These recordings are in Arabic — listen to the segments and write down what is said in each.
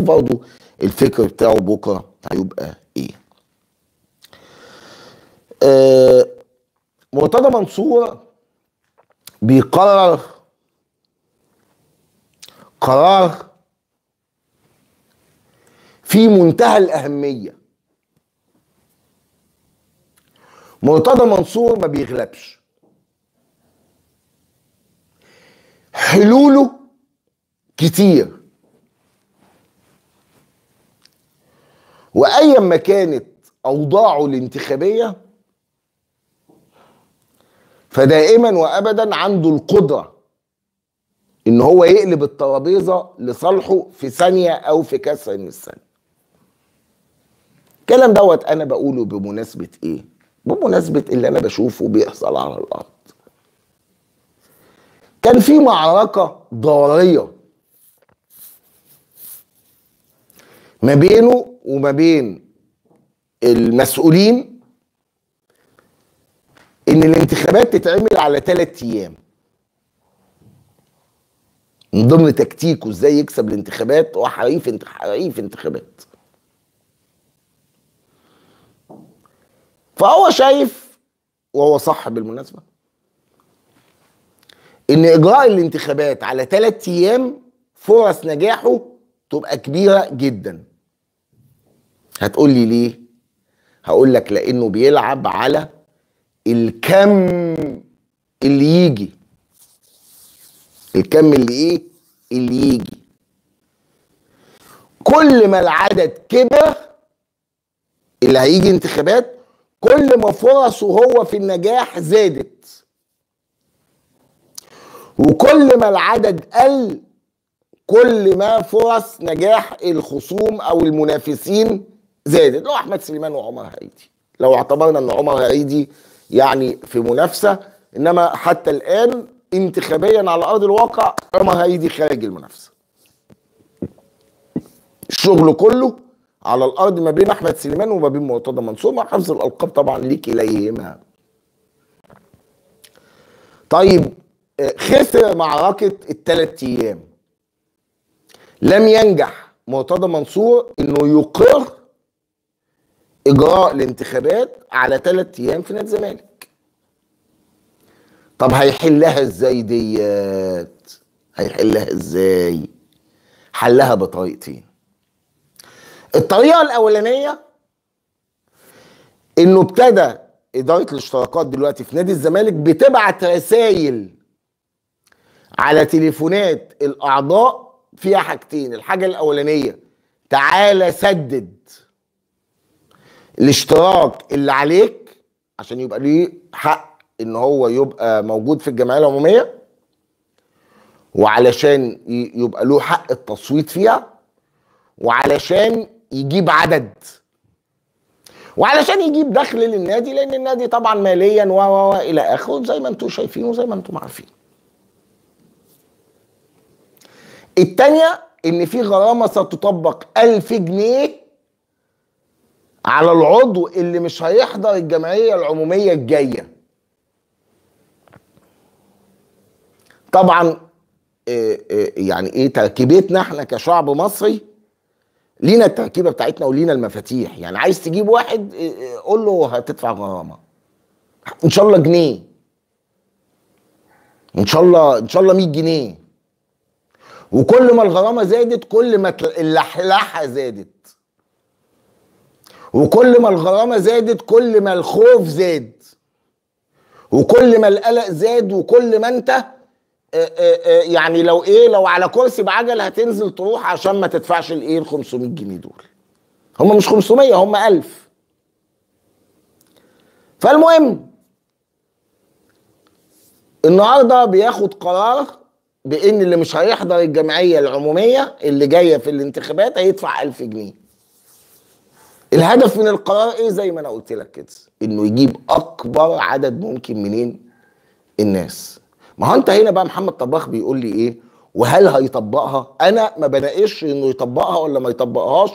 نشوف برضو الفكر بتاعه بكره هيبقى ايه آه مرتضى منصور بيقرر قرار في منتهى الأهمية مرتضى منصور ما بيغلبش حلوله كتير وايا ما كانت اوضاعه الانتخابيه فدائما وابدا عنده القدره ان هو يقلب الترابيزه لصالحه في ثانيه او في كسر من الثانيه الكلام دوت انا بقوله بمناسبه ايه بمناسبه اللي انا بشوفه بيحصل على الارض كان في معركه ضاريه ما بينه وما بين المسؤولين ان الانتخابات تتعمل على ثلاث ايام من ضمن تكتيكه ازاي يكسب الانتخابات وحريف حريف انتخابات فهو شايف وهو صح بالمناسبه ان اجراء الانتخابات على ثلاث ايام فرص نجاحه تبقى كبيره جدا هتقول لي ليه هقول لك لانه بيلعب على الكم اللي يجي الكم اللي ايه اللي يجي كل ما العدد كبر اللي هيجي انتخابات كل ما فرصه هو في النجاح زادت وكل ما العدد قل كل ما فرص نجاح الخصوم او المنافسين زادت لو احمد سليمان وعمر هايدي لو اعتبرنا ان عمر هايدي يعني في منافسه انما حتى الان انتخابيا على ارض الواقع عمر هايدي خارج المنافسه الشغل كله على الارض ما بين احمد سليمان وما بين مرتضى منصور مع حفظ الالقاب طبعا ليك اليهما طيب آه، خسر معركه الثلاث ايام لم ينجح مرتضى منصور انه يقر اجراء الانتخابات على ثلاث ايام في نادي الزمالك طب هيحلها ازاي ديت هيحلها ازاي حلها بطريقتين الطريقه الاولانيه انه ابتدى اداره الاشتراكات دلوقتي في نادي الزمالك بتبعت رسائل على تليفونات الاعضاء فيها حاجتين الحاجه الاولانيه تعالى سدد الاشتراك اللي عليك عشان يبقى ليه حق ان هو يبقى موجود في الجمعيه العموميه وعلشان يبقى له حق التصويت فيها وعلشان يجيب عدد وعلشان يجيب دخل للنادي لان النادي طبعا ماليا و و الى اخره زي ما انتم شايفين وزي ما انتم عارفين. الثانيه ان في غرامه ستطبق 1000 جنيه على العضو اللي مش هيحضر الجمعيه العموميه الجايه طبعا آه، آه، يعني ايه تركيبتنا احنا كشعب مصري لينا التركيبه بتاعتنا ولينا المفاتيح يعني عايز تجيب واحد آه، قول له هتدفع غرامه ان شاء الله جنيه ان شاء الله ان شاء الله 100 جنيه وكل ما الغرامه زادت كل ما اللحلحه زادت وكل ما الغرامه زادت كل ما الخوف زاد وكل ما القلق زاد وكل ما انت آه، آه، آه، يعني لو ايه لو على كرسي بعجل هتنزل تروح عشان ما تدفعش الايه ال 500 جنيه دول هم مش 500 هم 1000 فالمهم النهارده بياخد قرار بان اللي مش هيحضر الجمعيه العموميه اللي جايه في الانتخابات هيدفع 1000 جنيه الهدف من القرار ايه زي ما انا قلت لك كده انه يجيب اكبر عدد ممكن منين الناس ما هو انت هنا بقى محمد طباخ بيقول لي ايه وهل هيطبقها انا ما بناقش انه يطبقها ولا ما يطبقهاش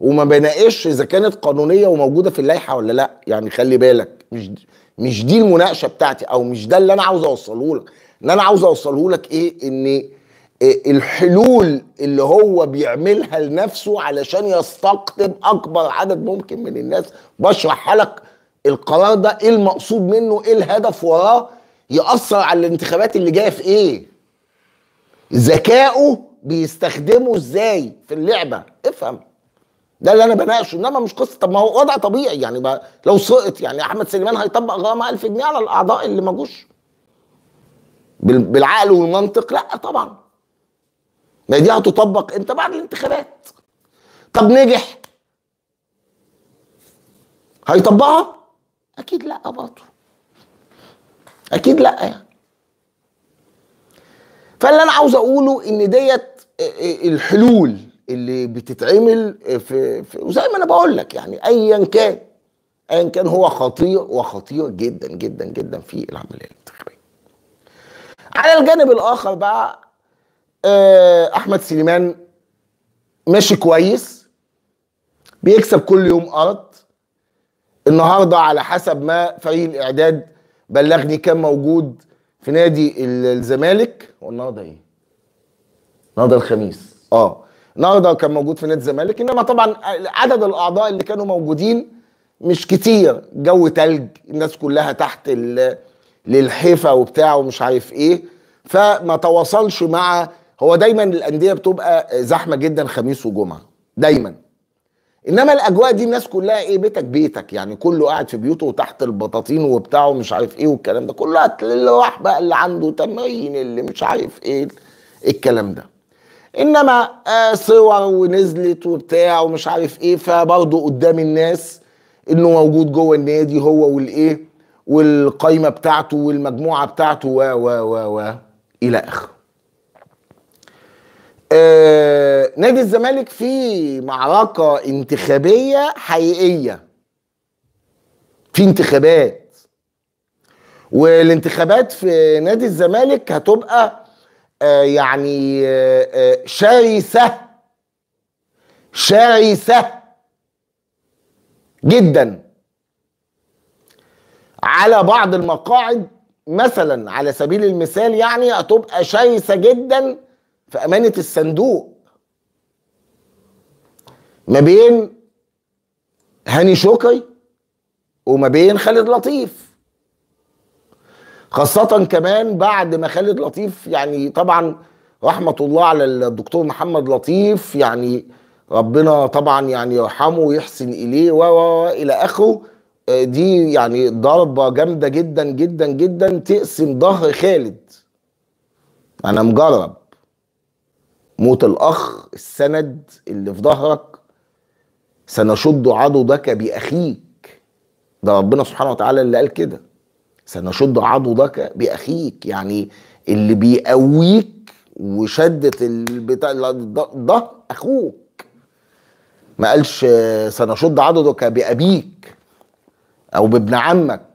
وما بناقش اذا كانت قانونيه وموجوده في اللائحه ولا لا يعني خلي بالك مش مش دي المناقشه بتاعتي او مش ده اللي انا عاوز اوصله لك اللي انا عاوز اوصله لك ايه ان الحلول اللي هو بيعملها لنفسه علشان يستقطب اكبر عدد ممكن من الناس بشرح لك القرار ده ايه المقصود منه ايه الهدف وراه ياثر على الانتخابات اللي جايه في ايه ذكائه بيستخدمه ازاي في اللعبه افهم ده اللي انا بناقشه انما مش قصه طب ما هو وضع طبيعي يعني لو سقط يعني احمد سليمان هيطبق غرامه 1000 جنيه على الاعضاء اللي ما جوش بالعقل والمنطق لا طبعا ما دي هتطبق انت بعد الانتخابات طب نجح هيطبقها اكيد لا برضه اكيد لا يعني فاللي انا عاوز اقوله ان ديت آه، آه، الحلول اللي بتتعمل آه، في, في وزي ما انا بقول لك يعني ايا كان ايا كان هو خطير وخطير جدا جدا جدا في العمليه الانتخابيه على الجانب الاخر بقى آه، احمد سليمان ماشي كويس بيكسب كل يوم ارض النهارده على حسب ما فريق الاعداد بلغني كان موجود في نادي الزمالك والنهارده ايه؟ النهارده الخميس اه النهارده كان موجود في نادي الزمالك انما طبعا عدد الاعضاء اللي كانوا موجودين مش كتير جو تلج الناس كلها تحت للحيفه وبتاع ومش عارف ايه فما تواصلش مع هو دايما الانديه بتبقى زحمه جدا خميس وجمعه دايما انما الاجواء دي الناس كلها ايه بيتك بيتك يعني كله قاعد في بيوته وتحت البطاطين وبتاعه ومش عارف ايه والكلام ده كله اللي راح بقى اللي عنده تمرين اللي مش عارف إيه،, ايه الكلام ده انما آه صور ونزلت وبتاع ومش عارف ايه فبرضه قدام الناس انه موجود جوه النادي هو والايه والقايمه بتاعته والمجموعه بتاعته و و و و الى اخره آه، نادي الزمالك في معركه انتخابيه حقيقيه في انتخابات والانتخابات في نادي الزمالك هتبقى آه، يعني آه، شرسه شرسه جدا على بعض المقاعد مثلا على سبيل المثال يعني هتبقى شرسه جدا في امانه الصندوق ما بين هاني شوقي وما بين خالد لطيف خاصة كمان بعد ما خالد لطيف يعني طبعا رحمة الله على الدكتور محمد لطيف يعني ربنا طبعا يعني يرحمه ويحسن إليه و إلى آخره آه، دي يعني ضربة جامدة جدا جدا جدا تقسم ظهر خالد أنا مجرب موت الاخ السند اللي في ظهرك سنشد عضدك باخيك ده ربنا سبحانه وتعالى اللي قال كده سنشد عضدك باخيك يعني اللي بيقويك وشدة البتاع ده اخوك ما قالش سنشد عضدك بابيك او بابن عمك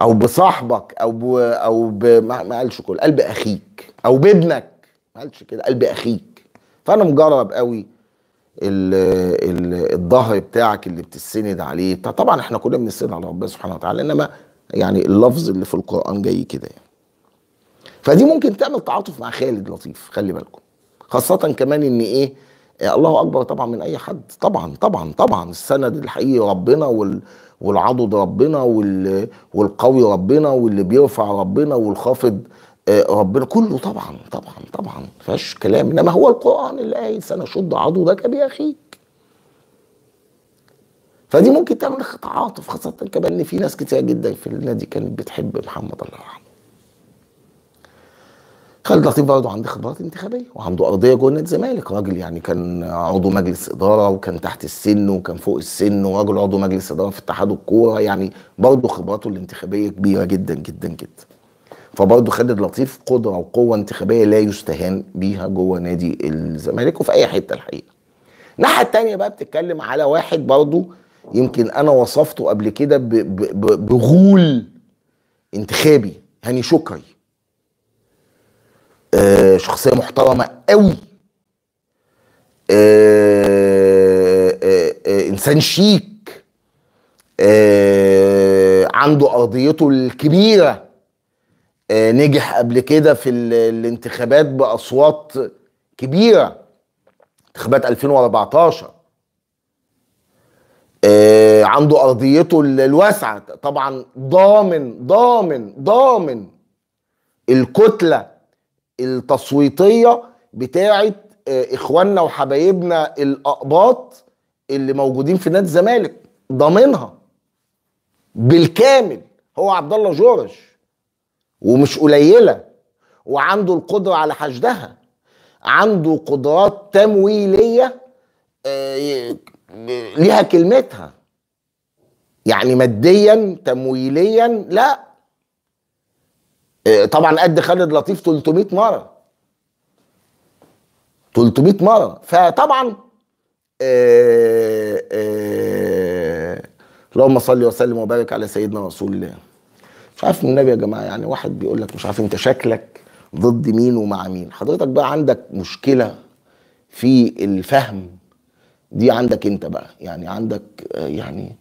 او بصاحبك او ب... او ب... ما قالش كل قال باخيك او بابنك ما قالش كده قلب اخيك فانا مجرب قوي الظهر بتاعك اللي بتسند عليه طبعا احنا كلنا بنسند على ربنا سبحانه وتعالى انما يعني اللفظ اللي في القران جاي كده يعني. فدي ممكن تعمل تعاطف مع خالد لطيف خلي بالكم خاصه كمان ان ايه آه، الله اكبر طبعا من اي حد طبعا طبعا طبعا السند الحقيقي ربنا وال والعضد ربنا وال والقوي ربنا واللي بيرفع ربنا والخافض آه، ربنا كله طبعا طبعا طبعا ما فيهاش كلام انما هو القران اللي قايل سنشد عضدك باخيك فدي ممكن تعمل تعاطف خاصه كمان ان في ناس كتير جدا في النادي كانت بتحب محمد الله يرحمه خالد لطيف برضه عنده خبرات انتخابيه وعنده ارضيه جوه نادي الزمالك راجل يعني كان عضو مجلس اداره وكان تحت السن وكان فوق السن وراجل عضو مجلس اداره في اتحاد الكوره يعني برضه خبراته الانتخابيه كبيره جدا جدا جدا فبرضه خالد لطيف قدره وقوه انتخابيه لا يستهان بيها جوه نادي الزمالك وفي اي حته الحقيقه. الناحيه التانية بقى بتتكلم على واحد برضه يمكن انا وصفته قبل كده بغول انتخابي هاني شكري. آه شخصيه محترمه قوي. آه آه آه انسان شيك آه عنده ارضيته الكبيره آه، نجح قبل كده في الانتخابات باصوات كبيره انتخابات 2014 آه، عنده ارضيته الواسعه طبعا ضامن ضامن ضامن الكتله التصويتيه بتاعه آه، اخواننا وحبايبنا الاقباط اللي موجودين في نادي الزمالك ضامنها بالكامل هو عبد الله جورج ومش قليله وعنده القدره على حشدها عنده قدرات تمويليه آه، ليها كلمتها يعني ماديا تمويليا لا آه، طبعا قد خالد لطيف 300 مره 300 مره فطبعا آه، اللهم صل وسلم وبارك على سيدنا رسول الله مش عارف من النبي يا جماعه يعني واحد بيقول لك مش عارف انت شكلك ضد مين ومع مين حضرتك بقى عندك مشكله في الفهم دي عندك انت بقى يعني عندك آه، يعني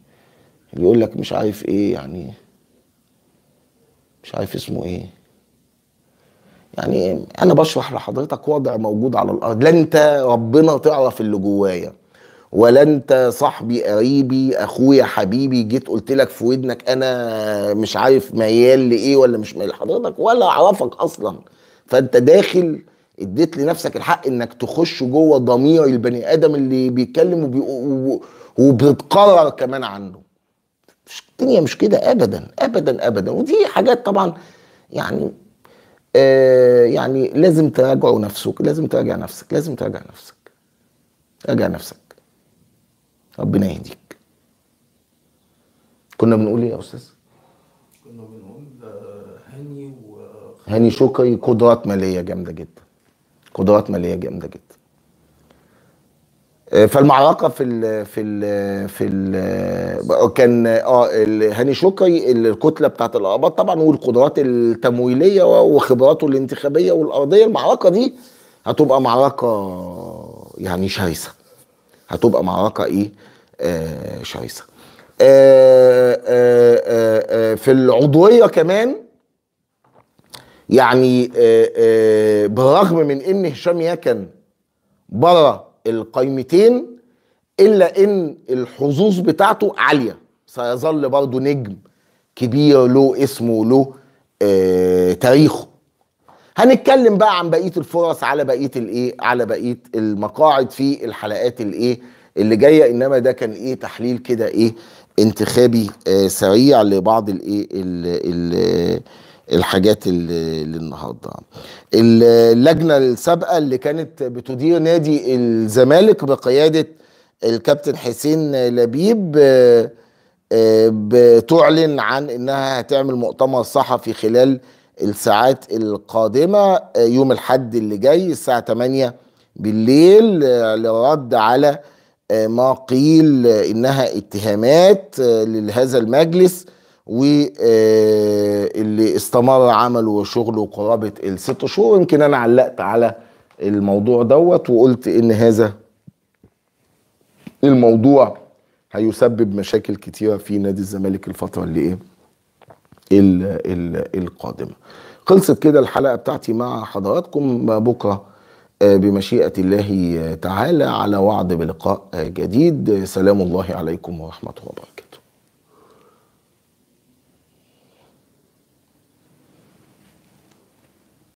بيقول لك مش عارف ايه يعني مش عارف اسمه ايه يعني انا بشرح لحضرتك وضع موجود على الارض لا انت ربنا تعرف اللي جوايا ولا انت صاحبي قريبي اخويا حبيبي جيت قلت لك في ودنك انا مش عارف ميال لايه ولا مش ميال لحضرتك ولا اعرفك اصلا فانت داخل اديت لنفسك الحق انك تخش جوه ضمير البني ادم اللي بيتكلم وبتقرر كمان عنه مش الدنيا مش كده ابدا ابدا ابدا ودي حاجات طبعا يعني آه يعني لازم تراجعوا نفسك لازم تراجع نفسك لازم تراجع نفسك راجع نفسك ربنا يهديك كنا بنقول ايه يا استاذ كنا بنقول هاني آه، و... هاني شكري قدرات ماليه جامده جدا قدرات ماليه جامده جدا آه، فالمعركه في ال في ال في ال آه، كان اه هاني شكري الكتله بتاعت الاقباط طبعا والقدرات التمويليه وخبراته الانتخابيه والارضيه المعركه دي هتبقى معركه يعني شرسه هتبقى معركه ايه آه شرسه آه آه آه آه في العضويه كمان يعني آه آه بالرغم من ان هشام يكن بره القايمتين الا ان الحظوظ بتاعته عاليه سيظل برضه نجم كبير له اسمه له آه تاريخه هنتكلم بقى عن بقيه الفرص على بقيه الايه على بقيه المقاعد في الحلقات الايه اللي جايه انما ده كان ايه تحليل كده ايه انتخابي آه سريع لبعض الايه الحاجات اللي النهارده اللجنه السابقه اللي كانت بتدير نادي الزمالك بقياده الكابتن حسين لبيب آه, آه، بتعلن عن انها هتعمل مؤتمر صحفي خلال الساعات القادمة آه، يوم الحد اللي جاي الساعة 8 بالليل للرد آه، على آه، ما قيل إنها اتهامات لهذا المجلس واللي استمر عمله وشغله قرابة الست شهور يمكن أنا علقت على الموضوع دوت وقلت إن هذا الموضوع هيسبب مشاكل كتيرة في نادي الزمالك الفترة اللي إيه القادمة خلصت كده الحلقة بتاعتي مع حضراتكم بكرة آه، بمشيئة الله تعالى على وعد بلقاء جديد سلام الله عليكم ورحمة الله وبركاته